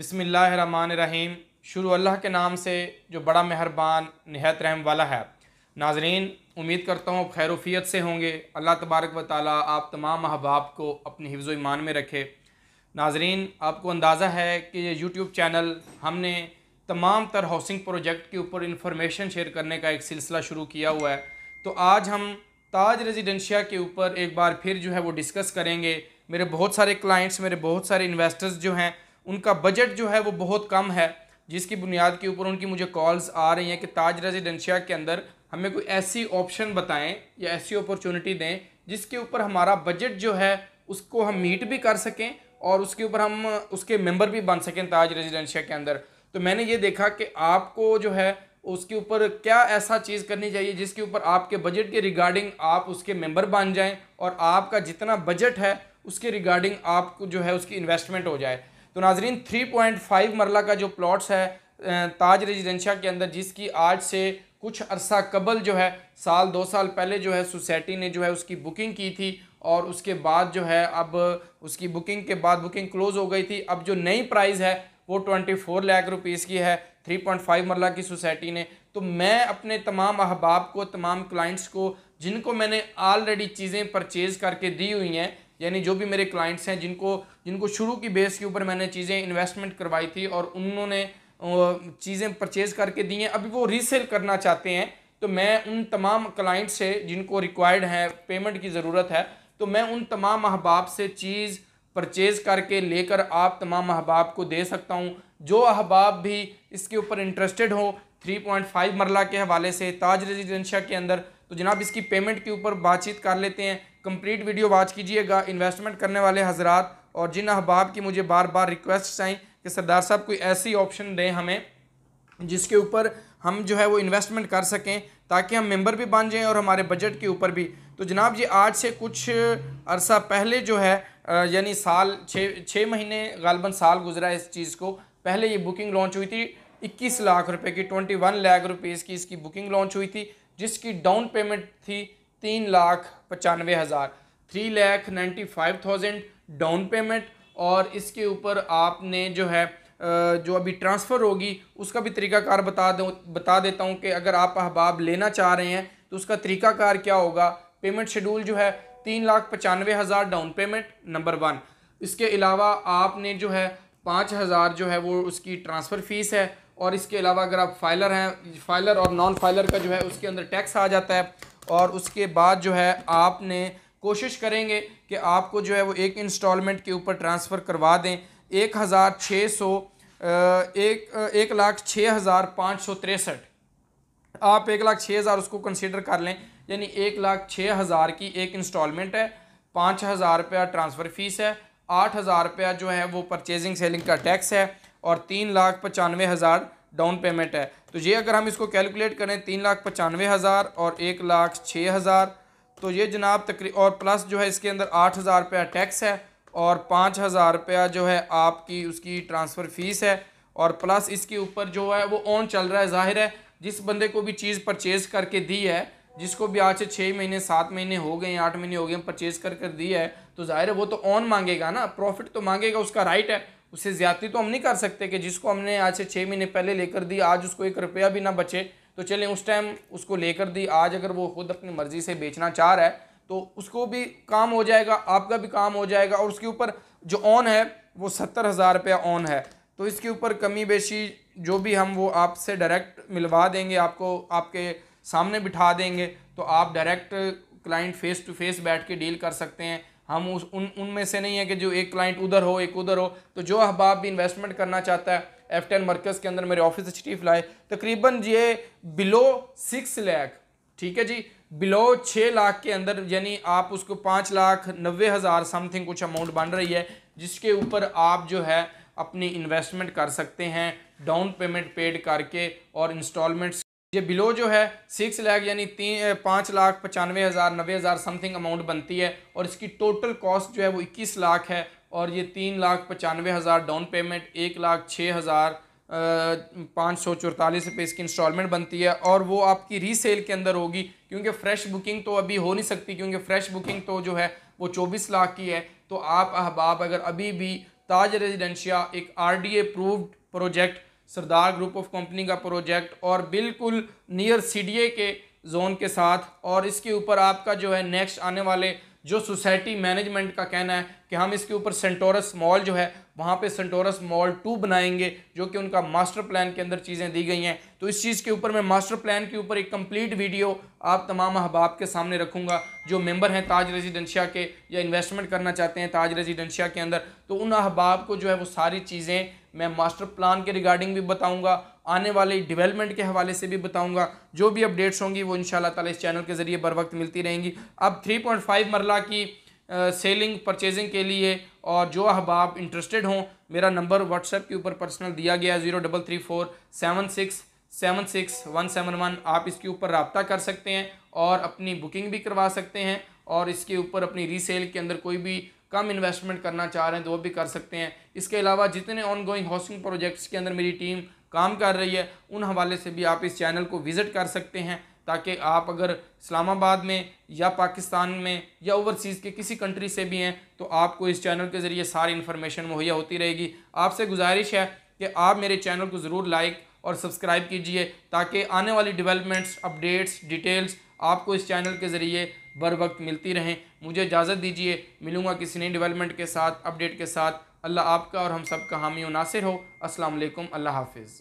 बसमीम शुरू अल्लाह के नाम से जो बड़ा मेहरबान नहायत रहम वाला है नाजरीन उम्मीद करता हूँ खैरूफियत से होंगे अल्लाह तबारक व ताली आप तमाम अहबाब को अपने हिफ़ ईमान में रखे नाजरीन आपको अंदाज़ा है कि ये यूट्यूब चैनल हमने तमाम तर हाउसिंग प्रोजेक्ट के ऊपर इंफॉर्मेशन शेयर करने का एक सिलसिला शुरू किया हुआ है तो आज हम ताज रेजिडेंशिया के ऊपर एक बार फिर जो है वो डिस्कस करेंगे मेरे बहुत सारे क्लाइंट्स मेरे बहुत सारे इन्वेस्टर्स जो हैं उनका बजट जो है वो बहुत कम है जिसकी बुनियाद के ऊपर उनकी मुझे कॉल्स आ रही हैं कि ताज रेजिडेंशिया के अंदर हमें कोई ऐसी ऑप्शन बताएं या ऐसी अपॉर्चुनिटी दें जिसके ऊपर हमारा बजट जो है उसको हम मीट भी कर सकें और उसके ऊपर हम उसके मेंबर भी बन सकें ताज रेजिडेंशिया के अंदर तो मैंने ये देखा कि आपको जो है उसके ऊपर क्या ऐसा चीज़ करनी चाहिए जिसके ऊपर आपके बजट के रिगार्डिंग आप उसके मेम्बर बन जाएँ और आपका जितना बजट है उसके रिगार्डिंग आपको जो है उसकी इन्वेस्टमेंट हो जाए तो नाजरीन 3.5 मरला का जो प्लॉट्स है ताज रेजिडेंशिया के अंदर जिसकी आज से कुछ अरसा कबल जो है साल दो साल पहले जो है सोसाइटी ने जो है उसकी बुकिंग की थी और उसके बाद जो है अब उसकी बुकिंग के बाद बुकिंग क्लोज़ हो गई थी अब जो नई प्राइस है वो ट्वेंटी फोर लैख रुपीज़ की है थ्री पॉइंट फाइव मरला की सोसाइटी ने तो मैं अपने तमाम अहबाब को तमाम क्लाइंट्स को जिनको मैंने ऑलरेडी चीज़ें परचेज़ करके दी हुई हैं यानी जो भी मेरे क्लाइंट्स हैं जिनको जिनको शुरू की बेस के ऊपर मैंने चीज़ें इन्वेस्टमेंट करवाई थी और उन्होंने चीज़ें परचेज़ करके दी हैं अभी वो रीसेल करना चाहते हैं तो मैं उन तमाम क्लाइंट से जिनको रिक्वायर्ड है पेमेंट की ज़रूरत है तो मैं उन तमाम अहबाब से चीज़ परचेज़ करके लेकर आप तमाम अहबाब को दे सकता हूँ जो अहबाब भी इसके ऊपर इंटरेस्टेड हो 3.5 मरला के हवाले से ताज रेजिडेंशिया के अंदर तो जनाब इसकी पेमेंट के ऊपर बातचीत कर लेते हैं कंप्लीट वीडियो वाच कीजिएगा इन्वेस्टमेंट करने वाले हजरात और जिन अहबाब की मुझे बार बार रिक्वेस्ट आई कि सरदार साहब कोई ऐसी ऑप्शन दें हमें जिसके ऊपर हम जो है वो इन्वेस्टमेंट कर सकें ताकि हम मेंबर भी बन जाएं और हमारे बजट के ऊपर भी तो जनाब जी आज से कुछ अरसा पहले जो है यानी साल छः छः महीने गालबन साल गुजरा इस चीज़ को पहले ये बुकिंग लॉन्च हुई थी इक्कीस लाख रुपए की ट्वेंटी वन लाख रुपीज़ की इसकी बुकिंग लॉन्च हुई थी जिसकी डाउन पेमेंट थी तीन लाख पचानवे हज़ार three lakh ninety five thousand down payment और इसके ऊपर आपने जो है जो अभी ट्रांसफ़र होगी उसका भी तरीकाकार बता दूँ बता देता हूँ कि अगर आप अहबाब लेना चाह रहे हैं तो उसका तरीकाकार क्या होगा पेमेंट शेड्यूल जो है तीन लाख पचानवे हज़ार डाउन पेमेंट नंबर वन इसके अलावा आपने जो है पाँच हज़ार जो है वो उसकी ट्रांसफ़र फ़ीस है और इसके अलावा अगर आप फाइलर हैं फाइलर और नॉन फाइलर का जो है उसके अंदर टैक्स आ जाता है और उसके बाद जो है आपने कोशिश करेंगे कि आपको जो है वो एक इंस्टॉलमेंट के ऊपर ट्रांसफ़र करवा दें एक हज़ार छः सौ एक एक लाख छः हज़ार पाँच सौ तिरसठ आप एक लाख छः हज़ार उसको कंसिडर कर लें यानी एक लाख छः हज़ार की एक इंस्टॉलमेंट है पाँच हज़ार रुपया ट्रांसफ़र फ़ीस है आठ हज़ार रुपया जो है वो परचेजिंग सेलिंग का टैक्स है और तीन लाख पचानवे हज़ार डाउन पेमेंट है तो ये अगर हम इसको कैलकुलेट करें तीन लाख पचानवे हज़ार और एक लाख छः हज़ार तो ये जनाब तकरी और प्लस जो है इसके अंदर आठ हज़ार रुपया टैक्स है और पाँच हज़ार रुपया जो है आपकी उसकी ट्रांसफ़र फ़ीस है और प्लस इसके ऊपर जो है वो ऑन चल रहा है जाहिर है जिस बंदे को भी चीज़ परचेज़ करके दी है जिसको भी आज से छः महीने सात महीने हो गए आठ महीने हो गए परचेज़ कर कर दी है तो जाहिर है वो तो ऑन मांगेगा ना प्रॉफिट तो मांगेगा उसका राइट है उससे ज़्यादा तो हम नहीं कर सकते कि जिसको हमने आज से छः महीने पहले लेकर दी आज उसको एक रुपया भी ना बचे तो चलें उस टाइम उसको लेकर दी आज अगर वो खुद अपनी मर्ज़ी से बेचना चाह रहा है तो उसको भी काम हो जाएगा आपका भी काम हो जाएगा और उसके ऊपर जो ऑन है वो सत्तर हज़ार रुपया ऑन है तो इसके ऊपर कमी बेशी जो भी हम वो आपसे डायरेक्ट मिलवा देंगे आपको आपके सामने बिठा देंगे तो आप direct client face to face बैठ के डील कर सकते हैं हम उस उन उनमें से नहीं है कि जो एक क्लाइंट उधर हो एक उधर हो तो जो अहबाब भी इन्वेस्टमेंट करना चाहता है एफ टेन मर्कज़ के अंदर मेरे ऑफिस तशरीफ़ लाए तकरीबन ये बिलो सिक्स लैख ठीक है जी बिलो छः लाख के अंदर यानी आप उसको पाँच लाख नब्बे हज़ार समथिंग कुछ अमाउंट बन रही है जिसके ऊपर आप जो है अपनी इन्वेस्टमेंट कर सकते हैं डाउन पेमेंट पेड करके और इंस्टॉलमेंट्स ये बिलो जो है सिक्स लाख यानी तीन पाँच लाख पचानवे हज़ार नबे हज़ार समथिंग अमाउंट बनती है और इसकी टोटल कॉस्ट जो है वो इक्कीस लाख है और ये तीन लाख पचानवे हज़ार डाउन पेमेंट एक लाख छः हज़ार पाँच सौ चौतालीस रुपये इसकी इंस्टॉलमेंट बनती है और वो आपकी रीसेल के अंदर होगी क्योंकि फ़्रेश बुकिंग तो अभी हो नहीं सकती क्योंकि फ़्रेश बुकिंग तो जो है वो चौबीस लाख की है तो आप अहबाब अगर अभी भी ताज रेजिडेंशिया एक R D proved project Sardar group of company का प्रोजेक्ट और बिल्कुल नियर सी के जोन के साथ और इसके ऊपर आपका जो है नेक्स्ट आने वाले जो सोसाइटी मैनेजमेंट का कहना है कि हम इसके ऊपर सेंटोरस मॉल जो है वहाँ पे सेंटोरस मॉल टू बनाएंगे जो कि उनका मास्टर प्लान के अंदर चीज़ें दी गई हैं तो इस चीज़ के ऊपर मैं मास्टर प्लान के ऊपर एक कंप्लीट वीडियो आप तमाम अहबाब के सामने रखूँगा जो मेंबर हैं ताज रेजिडेंशिया के या इन्वेस्टमेंट करना चाहते हैं ताज रेजिडेंशिया के अंदर तो उन अहबाब को जो है वो सारी चीज़ें मैं मास्टर प्लान के रिगार्डिंग भी बताऊंगा आने वाले डेवलपमेंट के हवाले से भी बताऊंगा जो भी अपडेट्स होंगी वो इन ताला इस चैनल के ज़रिए बर वक्त मिलती रहेंगी अब थ्री पॉइंट फाइव मरला की सेलिंग परचेजिंग के लिए और जो अहबाब इंटरेस्टेड हों मेरा नंबर व्हाट्सएप के ऊपर पर्सनल दिया गया है zero double three four seven six seven six one seven one आप इसके ऊपर रबता कर सकते हैं और अपनी बुकिंग भी करवा सकते हैं और इसके ऊपर अपनी रीसेल के अंदर कोई भी कम इन्वेस्टमेंट करना चाह रहे हैं तो वो भी कर सकते हैं इसके अलावा जितने ऑन गोइंग हाउसिंग प्रोजेक्ट्स के अंदर मेरी टीम काम कर रही है उन हवाले से भी आप इस चैनल को विज़िट कर सकते हैं ताकि आप अगर इस्लामाबाद में या पाकिस्तान में या ओवरसीज़ के किसी कंट्री से भी हैं तो आपको इस चैनल के ज़रिए सारी इन्फॉर्मेशन मुहैया होती रहेगी आपसे गुजारिश है कि आप मेरे चैनल को ज़रूर लाइक और सब्सक्राइब कीजिए ताकि आने वाली डेवलपमेंट्स अपडेट्स डिटेल्स आपको इस चैनल के ज़रिए बर वक्त मिलती रहें मुझे इजाज़त दीजिए मिलूँगा किसी नई डेवलपमेंट के साथ अपडेट के साथ अल्लाह आपका और हम सब का हामी नासिर हो असलम अल्लाह हाफिज़